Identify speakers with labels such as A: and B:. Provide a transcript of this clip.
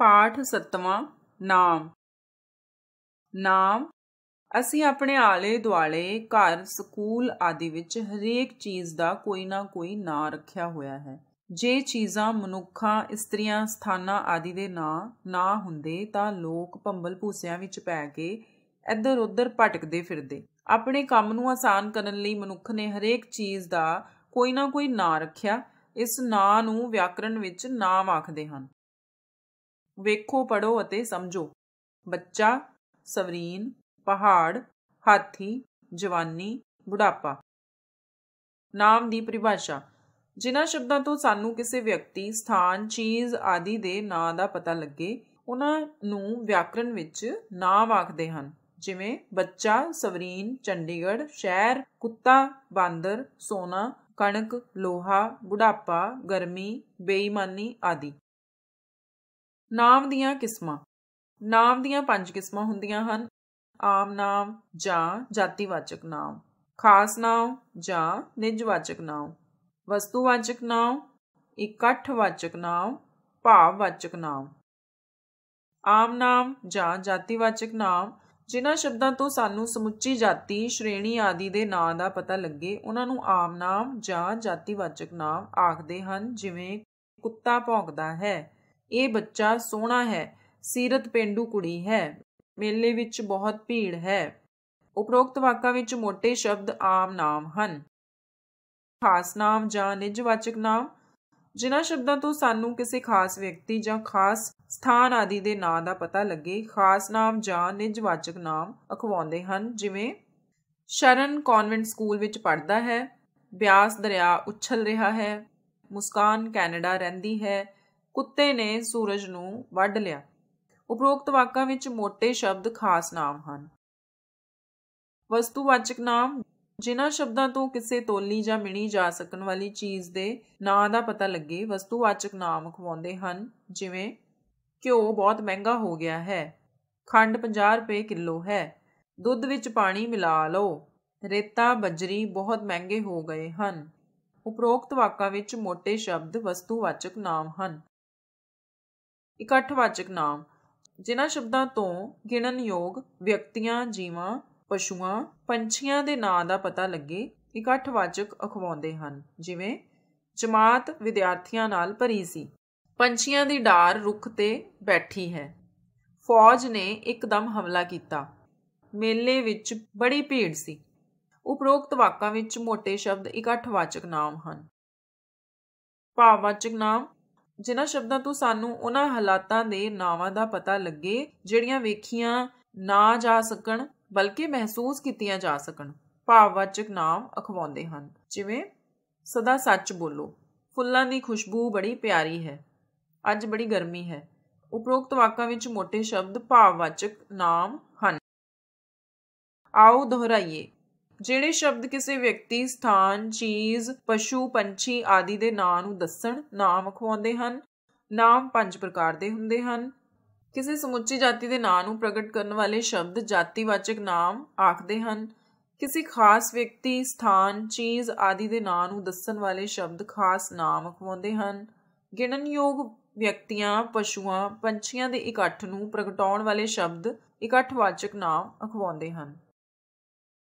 A: ਪਾਠ ਸਤਵਾਂ ਨਾਮ ਨਾਮ ਅਸੀਂ ਆਪਣੇ ਆਲੇ ਦੁਆਲੇ ਘਰ ਸਕੂਲ ਆਦਿ ਵਿੱਚ ਹਰੇਕ ਚੀਜ਼ ਦਾ ਕੋਈ ਨਾ ਕੋਈ ਨਾਂ ਰੱਖਿਆ ਹੋਇਆ ਹੈ ਜੇ ਚੀਜ਼ਾਂ ਮਨੁੱਖਾਂ ਇਸਤਰੀਆਂ ਸਥਾਨਾਂ ਆਦਿ ਦੇ ਨਾਂ ਨਾ ਹੁੰਦੇ ਤਾਂ ਲੋਕ ਭੰਬਲ ਭੂਸਿਆਂ ਵਿੱਚ ਪੈ ਕੇ ਇੱਧਰ ਉੱਧਰ ਭਟਕਦੇ ਫਿਰਦੇ ਆਪਣੇ ਕੰਮ ਨੂੰ ਆਸਾਨ ਕਰਨ ਲਈ ਮਨੁੱਖ ਨੇ ਹਰੇਕ ਚੀਜ਼ ਦਾ ਕੋਈ ਨਾ ਕੋਈ ਨਾਂ ਰੱਖਿਆ ਇਸ ਨਾਂ ਨੂੰ ਵਿਆਕਰਣ ਵਿੱਚ ਨਾਮ ਆਖਦੇ ਹਨ ਵੇਖੋ ਪੜੋ ਅਤੇ ਸਮਝੋ ਬੱਚਾ ਸਵਰੀਨ ਪਹਾੜ ਹਾਥੀ ਜਵਾਨੀ ਬੁਢਾਪਾ ਨਾਮ ਦੀ ਪਰਿਭਾਸ਼ਾ ਜਿਨ੍ਹਾਂ ਸ਼ਬਦਾਂ ਤੋਂ ਸਾਨੂੰ ਕਿਸੇ ਵਿਅਕਤੀ ਸਥਾਨ ਚੀਜ਼ ਆਦਿ ਦੇ ਨਾਂ ਦਾ ਪਤਾ ਲੱਗੇ ਉਹਨਾਂ ਨੂੰ ਵਿਆਕਰਣ ਵਿੱਚ ਨਾਂ ਆਖਦੇ ਹਨ ਜਿਵੇਂ ਬੱਚਾ ਸਵਰੀਨ ਚੰਡੀਗੜ੍ਹ ਸ਼ਹਿਰ ਕੁੱਤਾ ਬਾਂਦਰ ਸੋਨਾ ਕਣਕ ਲੋਹਾ ਬੁਢਾਪਾ ਗਰਮੀ ਬੇਈਮਾਨੀ ਆਦਿ ਨਾਮ ਦੀਆਂ ਕਿਸਮਾਂ ਨਾਮ ਦੀਆਂ ਪੰਜ ਕਿਸਮਾਂ ਹੁੰਦੀਆਂ ਹਨ ਆਮ ਨਾਮ ਜਾਂ ਜਾਤੀਵਾਚਕ ਨਾਮ ਖਾਸ ਨਾਮ ਜਾਂ ਨਿਜਵਾਚਕ ਨਾਮ ਵਸਤੂਵਾਚਕ ਨਾਮ ਇਕੱਠਵਾਚਕ ਨਾਮ ਭਾਵਵਾਚਕ ਨਾਮ ਆਮ ਨਾਮ ਜਾਂ ਜਾਤੀਵਾਚਕ ਨਾਮ ਜਿਨ੍ਹਾਂ ਸ਼ਬਦਾਂ ਤੋਂ ਸਾਨੂੰ ਸਮੁੱਚੀ ਜਾਤੀ ਸ਼੍ਰੇਣੀ ਆਦਿ ਦੇ ਨਾਂ ਦਾ ਪਤਾ ਲੱਗੇ ਉਹਨਾਂ ਨੂੰ ਆਮ ਨਾਮ ਜਾਂ ਜਾਤੀਵਾਚਕ ਨਾਮ ਆਖਦੇ ਹਨ ਜਿਵੇਂ ਕੁੱਤਾ ਭੌਂਕਦਾ ਹੈ ਇਹ ਬੱਚਾ ਸੋਹਣਾ ਹੈ ਸੀਰਤ ਪਿੰਡੂ ਕੁੜੀ ਹੈ ਮੇਲੇ ਵਿੱਚ ਬਹੁਤ ਭੀੜ ਹੈ ਉਪਰੋਕਤ ਵਾਕਾਂ ਵਿੱਚ ਮੋٹے ਸ਼ਬਦ ਆਮ ਨਾਮ ਹਨ ਖਾਸ ਨਾਮ ਜਾਂ ਨਿਜਵਾਚਕ ਨਾਮ ਜਿਨ੍ਹਾਂ ਸ਼ਬਦਾਂ ਤੋਂ ਸਾਨੂੰ ਕਿਸੇ ਖਾਸ ਵਿਅਕਤੀ ਜਾਂ ਖਾਸ ਸਥਾਨ ਆਦਿ ਦੇ ਨਾਂ ਦਾ ਪਤਾ ਲੱਗੇ ਖਾਸ ਨਾਮ ਜਾਂ ਨਿਜਵਾਚਕ ਨਾਮ ਅਖਵਾਉਂਦੇ ਹਨ ਜਿਵੇਂ ਸ਼ਰਨ ਕਨਵੈਂਟ ਸਕੂਲ ਵਿੱਚ ਪੜ੍ਹਦਾ ਹੈ ਬਿਆਸ ਦਰਿਆ ਉੱਛਲ ਰਿਹਾ ਹੈ ਮੁਸਕਾਨ ਕੈਨੇਡਾ ਰਹਿੰਦੀ ਹੈ ਕੁੱਤੇ ਨੇ ਸੂਰਜ ਨੂੰ ਵੱਢ ਲਿਆ ਉਪਰੋਕਤ ਵਾਕਾਂ ਵਿੱਚ ਮੋٹے ਸ਼ਬਦ ਖਾਸ ਨਾਮ ਹਨ ਵਸਤੂਵਾਚਕ ਨਾਮ ਜਿਨ੍ਹਾਂ ਸ਼ਬਦਾਂ ਤੋਂ ਕਿਸੇ ਤੋਲੀ ਜਾਂ ਮਿਣੀ ਜਾ ਸਕਣ ਵਾਲੀ ਚੀਜ਼ ਦੇ ਨਾਂ ਦਾ ਪਤਾ ਲੱਗੇ ਵਸਤੂਵਾਚਕ ਨਾਮ ਖਵਾਉਂਦੇ ਹਨ ਜਿਵੇਂ ਘਿਓ ਬਹੁਤ ਮਹਿੰਗਾ ਹੋ ਗਿਆ ਹੈ ਖੰਡ 50 ਰੁਪਏ ਕਿਲੋ ਹੈ ਦੁੱਧ ਵਿੱਚ ਪਾਣੀ ਮਿਲਾ ਲਓ ਰੇਤਾ ਬਜਰੀ ਬਹੁਤ ਮਹਿੰਗੇ ਹੋ ਗਏ ਹਨ ਉਪਰੋਕਤ ਵਾਕਾਂ ਵਿੱਚ ਮੋٹے ਸ਼ਬਦ ਵਸਤੂਵਾਚਕ ਨਾਮ ਹਨ ਇਕੱਠਵਾਚਕ ਨਾਮ ਜਿਨ੍ਹਾਂ ਸ਼ਬਦਾਂ ਤੋਂ ਗਿਣਨਯੋਗ ਵਿਅਕਤੀਆਂ ਜੀਵਾਂ ਪਸ਼ੂਆਂ ਪੰਛੀਆਂ ਦੇ ਨਾਂ ਦਾ ਪਤਾ ਲੱਗੇ ਇਕੱਠਵਾਚਕ ਅਖਵਾਉਂਦੇ ਹਨ ਜਿਵੇਂ ਜਮਾਤ ਵਿਦਿਆਰਥੀਆਂ ਨਾਲ ਭਰੀ ਸੀ ਪੰਛੀਆਂ ਦੀ ਡਾਰ ਰੁੱਖ ਤੇ ਬੈਠੀ ਹੈ ਫੌਜ ਨੇ ਇੱਕਦਮ ਹਮਲਾ ਕੀਤਾ ਮੇਲੇ ਵਿੱਚ ਬੜੀ ਭੀੜ ਸੀ ਉਪਰੋਕਤ ਵਾਕਾਂ ਵਿੱਚ ਮੋٹے ਸ਼ਬਦ ਇਕੱਠਵਾਚਕ ਨਾਮ ਹਨ ਭਾਵਵਾਚਕ ਨਾਮ ਜਿਨ੍ਹਾਂ ਸ਼ਬਦਾਂ ਤੋਂ ਸਾਨੂੰ ਉਹਨਾਂ ਹਾਲਾਤਾਂ ਦੇ ਨਾਵਾਂ ਦਾ ਪਤਾ ਲੱਗੇ ਜਿਹੜੀਆਂ ਵੇਖੀਆਂ ਨਾ ਜਾ ਸਕਣ ਬਲਕਿ ਮਹਿਸੂਸ ਕੀਤੀਆਂ ਜਾ ਸਕਣ ਭਾਵਵਾਚਕ ਨਾਮ ਅਖਵਾਉਂਦੇ ਹਨ ਜਿਵੇਂ ਸਦਾ ਸੱਚ ਬੋਲੋ ਫੁੱਲਾਂ ਦੀ ਖੁਸ਼ਬੂ ਬੜੀ ਪਿਆਰੀ ਹੈ ਅੱਜ ਬੜੀ ਗਰਮੀ ਹੈ ਉਪਰੋਕਤ ਵਾਕਾਂ ਵਿੱਚ ਮੋٹے ਸ਼ਬਦ ਭਾਵਵਾਚਕ ਨਾਮ ਹਨ ਆਓ ਦੁਹਰਾਈਏ ਜਿਹੜੇ ਸ਼ਬਦ ਕਿਸੇ ਵਿਅਕਤੀ ਸਥਾਨ ਚੀਜ਼ ਪਸ਼ੂ ਪੰਛੀ ਆਦਿ ਦੇ ਨਾਂ ਨੂੰ ਦੱਸਣ ਨਾਮ ਅਖਵਾਉਂਦੇ ਹਨ ਨਾਮ ਪੰਜ ਪ੍ਰਕਾਰ ਦੇ ਹੁੰਦੇ ਹਨ ਕਿਸੇ ਸਮੁੱਚੀ ਜਾਤੀ ਦੇ ਨਾਂ ਨੂੰ ਪ੍ਰਗਟ ਕਰਨ ਵਾਲੇ ਸ਼ਬਦ ਜਾਤੀਵਾਚਕ ਨਾਮ ਆਖਦੇ ਹਨ ਕਿਸੇ ਖਾਸ ਵਿਅਕਤੀ ਸਥਾਨ ਚੀਜ਼ ਆਦਿ ਦੇ ਨਾਂ ਨੂੰ ਦੱਸਣ ਵਾਲੇ ਸ਼ਬਦ ਖਾਸ ਨਾਮ ਅਖਵਾਉਂਦੇ ਹਨ ਗਿਣਨਯੋਗ ਵਿਅਕਤੀਆਂ ਪਸ਼ੂਆਂ ਪੰਛੀਆਂ ਦੇ ਇਕੱਠ ਨੂੰ ਪ੍ਰਗਟਾਉਣ ਵਾਲੇ ਸ਼ਬਦ ਇਕੱਠਵਾਚਕ ਨਾਮ ਅਖਵਾਉਂਦੇ ਹਨ